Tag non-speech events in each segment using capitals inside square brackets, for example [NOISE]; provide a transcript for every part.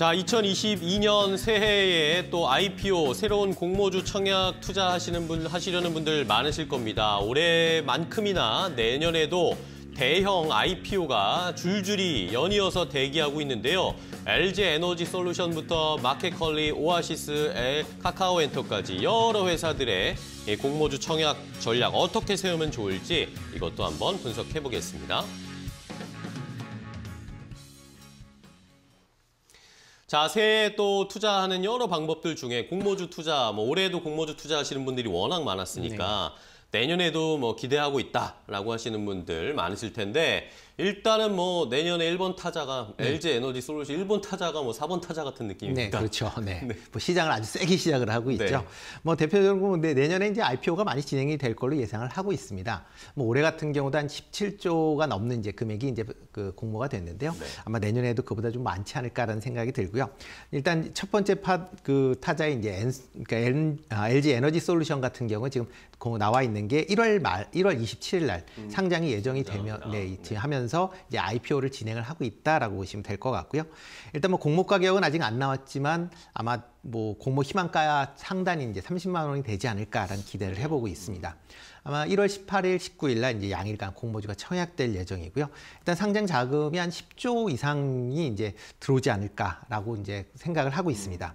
자, 2022년 새해에 또 IPO 새로운 공모주 청약 투자하시는 분 하시려는 분들 많으실 겁니다. 올해만큼이나 내년에도 대형 IPO가 줄줄이 연이어서 대기하고 있는데요. LG 에너지 솔루션부터 마켓컬리, 오아시스, 카카오엔터까지 여러 회사들의 공모주 청약 전략 어떻게 세우면 좋을지 이것도 한번 분석해 보겠습니다. 자, 새해 또 투자하는 여러 방법들 중에 공모주 투자, 뭐 올해도 공모주 투자하시는 분들이 워낙 많았으니까 네. 내년에도 뭐 기대하고 있다라고 하시는 분들 많으실 텐데 일단은 뭐 내년에 1번 타자가 네. LG 에너지 솔루션 1번 타자가 뭐 4번 타자 같은 느낌입니다. 네, 그렇죠. 네. [LAUGHS] 네. 뭐 시장을 아주 세게 시작을 하고 있죠. 네. 뭐 대표적으로 네, 내년에 이제 IPO가 많이 진행이 될 걸로 예상을 하고 있습니다. 뭐 올해 같은 경우도 한 17조가 넘는 이제 금액이 이제 그 공모가 됐는데요. 네. 아마 내년에도 그보다 좀 많지 않을까라는 생각이 들고요. 일단 첫 번째 파, 그타자인 이제 엔, 그러니까 엔, 아, LG 에너지 솔루션 같은 경우 지금 공 나와 있는 있는 게 1월 말 1월 27일 날 음. 상장이 예정이 되면 아, 네, 네, 하면서 이제 IPO를 진행을 하고 있다라고 보시면 될 것 같고요. 일단 뭐 공모 가격은 아직 안 나왔지만 아마 뭐 공모 희망가 상단이 이제 30만 원이 되지 않을까라는 기대를 해보고 있습니다. 아마 1월 18일, 19일 날 이제 양일간 공모주가 청약될 예정이고요. 일단 상장 자금이 한 10조 이상이 이제 들어오지 않을까라고 이제 생각을 하고 있습니다.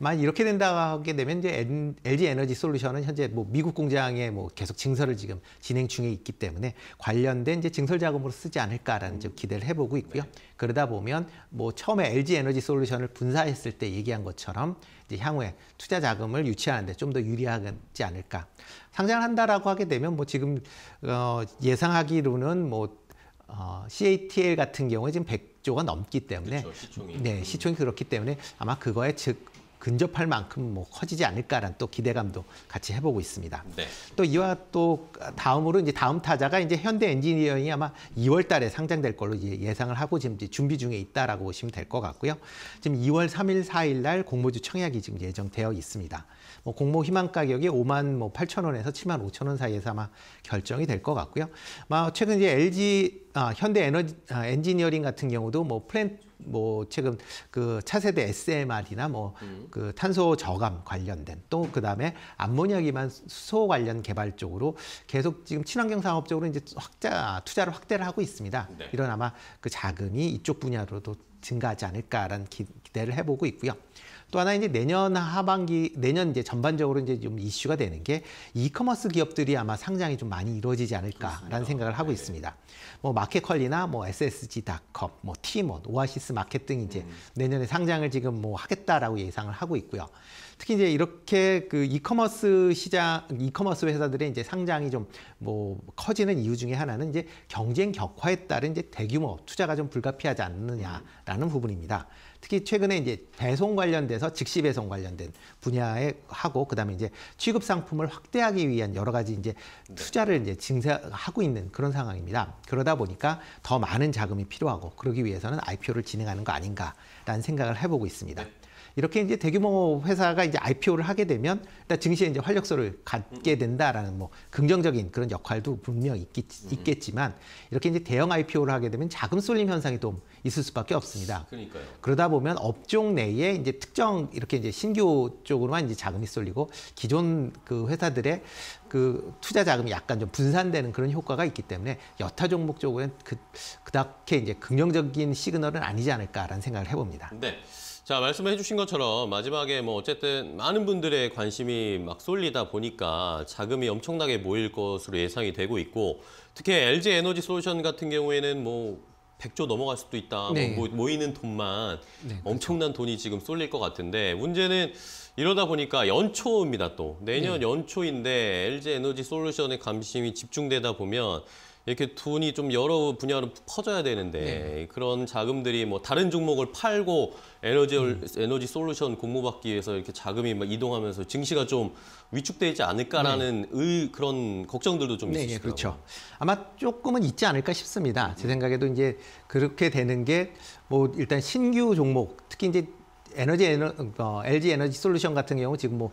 만약 이렇게 된다 하게 되면 이제 LG 에너지 솔루션은 현재 뭐 미국 공장에 뭐 계속 증설을 지금 진행 중에 있기 때문에 관련된 이제 증설 자금으로 쓰지 않을까라는 좀 기대를 해보고 있고요. 그러다 보면 뭐 처음에 LG 에너지 솔루션을 분사했을 때 얘기한 것처럼 이제 향후에 투자 자금을 유치하는데 좀 더 유리하지 않을까. 상장을 한다라고 하게 되면 뭐 지금 어, 예상하기로는 뭐 어, CATL 같은 경우에 지금 100조가 넘기 때문에 그렇죠, 시총이. 네, 시총이 그렇기 때문에 아마 그거에 즉 근접할 만큼 뭐 커지지 않을까라는 또 기대감도 같이 해보고 있습니다. 네. 또 이와 또 다음으로 이제 다음 타자가 이제 현대 엔지니어링이 아마 2월 달에 상장될 걸로 이제 예상을 하고 지금 이제 준비 중에 있다라고 보시면 될 것 같고요. 지금 2월 3일, 4일 날 공모주 청약이 지금 예정되어 있습니다. 뭐 공모 희망 가격이 5만 뭐 8천 원에서 7만 5천 원 사이에서 아마 결정이 될 것 같고요. 마 최근 이제 LG 아, 현대 에너지 아, 엔지니어링 같은 경우도 뭐 플랜 뭐 최근 그 차세대 SMR이나 뭐그 음. 그 탄소 저감 관련된 또 그다음에 암모니아 기반 수소 관련 개발 쪽으로 계속 지금 친환경 산업 쪽으로 이제 확자 투자를 확대를 하고 있습니다. 네. 이런 아마 그 자금이 이쪽 분야로도 증가하지 않을까라는 기, 기대를 해보고 있고요. 또 하나 이제 내년 하반기 내년 이제 전반적으로 이제 좀 이슈가 되는 게 이커머스 기업들이 아마 상장이 좀 많이 이루어지지 않을까라는 그렇습니다. 생각을 하고 네. 있습니다. 뭐 마켓컬리나 뭐 SSG닷컴, 뭐 티몬, 오아시스 마켓 등 이제 음. 내년에 상장을 지금 뭐 하겠다라고 예상을 하고 있고요. 특히 이제 이렇게 그 이커머스 시장, 이커머스 회사들의 이제 상장이 좀 뭐 커지는 이유 중에 하나는 이제 경쟁 격화에 따른 이제 대규모 투자가 좀 불가피하지 않느냐라는 음. 부분입니다. 특히 최근에 이제 배송 관련돼서 그래서 즉시 배송 관련된 분야에 하고 그다음에 이제 취급 상품을 확대하기 위한 여러 가지 이제 네. 투자를 이제 증세하고 있는 그런 상황입니다. 그러다 보니까 더 많은 자금이 필요하고 그러기 위해서는 IPO를 진행하는 거 아닌가라는 생각을 해보고 있습니다. 네. 이렇게 이제 대규모 회사가 이제 IPO를 하게 되면 일단 증시에 이제 활력소를 갖게 음. 된다라는 뭐 긍정적인 그런 역할도 분명 있겠, 음. 있겠지만 이렇게 이제 대형 IPO를 하게 되면 자금 쏠림 현상이 또 있을 수밖에 없습니다. 그러니까요. 그러다 보면 업종 내에 이제 특정 이렇게 이제 신규 쪽으로만 이제 자금이 쏠리고 기존 그 회사들의 그 투자 자금이 약간 좀 분산되는 그런 효과가 있기 때문에 여타 종목 쪽으로는 그, 그닥게 이제 긍정적인 시그널은 아니지 않을까라는 생각을 해봅니다. 네. 자, 말씀해 주신 것처럼 마지막에 뭐 어쨌든 많은 분들의 관심이 막 쏠리다 보니까 자금이 엄청나게 모일 것으로 예상이 되고 있고 특히 LG 에너지 솔루션 같은 경우에는 뭐 100조 넘어갈 수도 있다. 뭐 네. 뭐 모이는 돈만 네, 그렇죠. 엄청난 돈이 지금 쏠릴 것 같은데 문제는 이러다 보니까 연초입니다 또. 내년 네. 연초인데 LG 에너지 솔루션에 관심이 집중되다 보면 이렇게 돈이 좀 여러 분야로 퍼져야 되는데 네. 그런 자금들이 뭐 다른 종목을 팔고 에너지 음. 에너지 솔루션 공모받기 위해서 이렇게 자금이 막 이동하면서 증시가 좀 위축되지 않을까라는 네. 의 그런 걱정들도 좀있습니다 네, 예, 그렇죠. 아마 조금은 있지 않을까 싶습니다. 제 음. 생각에도 이제 그렇게 되는 게 뭐 일단 신규 종목 특히 이제 에너지 에너, 어, LG 에너지 솔루션 같은 경우 지금 뭐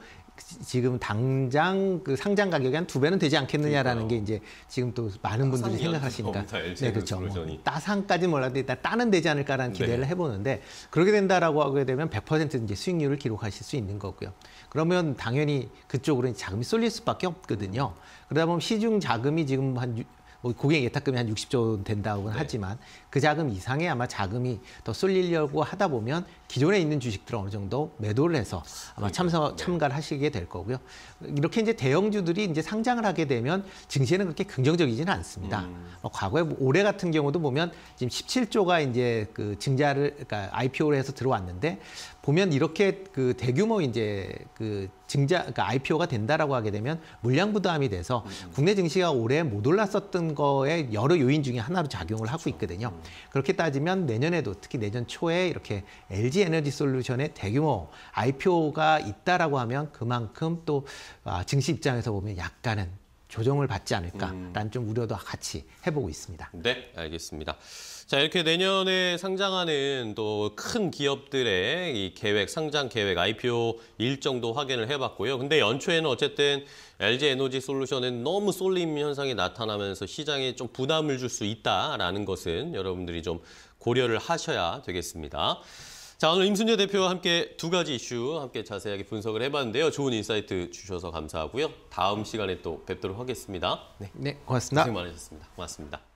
지금 당장 그 상장 가격이 한 두 배는 되지 않겠느냐라는 그러니까요. 게 이제 지금 또 많은 아, 분들이 생각하시니까 네 그렇죠. 뭐 따상까지 몰라도 일단 따는 되지 않을까라는 네. 기대를 네. 해보는데 그렇게 된다라고 하게 되면 100% 이제 수익률을 기록하실 수 있는 거고요. 그러면 당연히 그쪽으로 자금이 쏠릴 수밖에 없거든요. 그러다 보면 시중 자금이 지금 한뭐 고객 예탁금이 한 60조 원 된다고는 네. 하지만 그 자금 이상의 아마 자금이 더 쏠리려고 하다 보면 기존에 있는 주식들은 어느 정도 매도를 해서 아마 참석 네. 참가를 하시게 될 거고요. 이렇게 이제 대형주들이 이제 상장을 하게 되면 증시에는 그렇게 긍정적이지는 않습니다. 음. 뭐 과거에 뭐 올해 같은 경우도 보면 지금 17조가 이제 그 증자를 그러니까 IPO를 해서 들어왔는데 보면 이렇게 그 대규모 이제 그 증자 그러니까 IPO가 된다라고 하게 되면 물량 부담이 돼서 국내 증시가 올해 못 올랐었던 거에 여러 요인 중에 하나로 작용을 하고 있거든요. 그렇게 따지면 내년에도 특히 내년 초에 이렇게 LG 에너지 솔루션의 대규모 IPO가 있다라고 하면 그만큼 또 아, 증시 입장에서 보면 약간은 조정을 받지 않을까라는 음. 좀 우려도 같이 해보고 있습니다. 네, 알겠습니다. 자, 이렇게 내년에 상장하는 또 큰 기업들의 이 계획, 상장 계획, IPO 일정도 확인을 해봤고요. 근데 연초에는 어쨌든 LG 에너지 솔루션은 너무 쏠림 현상이 나타나면서 시장에 좀 부담을 줄 수 있다라는 것은 여러분들이 좀 고려를 하셔야 되겠습니다. 자, 오늘 임순재 대표와 함께 두 가지 이슈 함께 자세하게 분석을 해봤는데요. 좋은 인사이트 주셔서 감사하고요. 다음 시간에 또 뵙도록 하겠습니다. 네, 네 고맙습니다. 고생 많으셨습니다. 고맙습니다.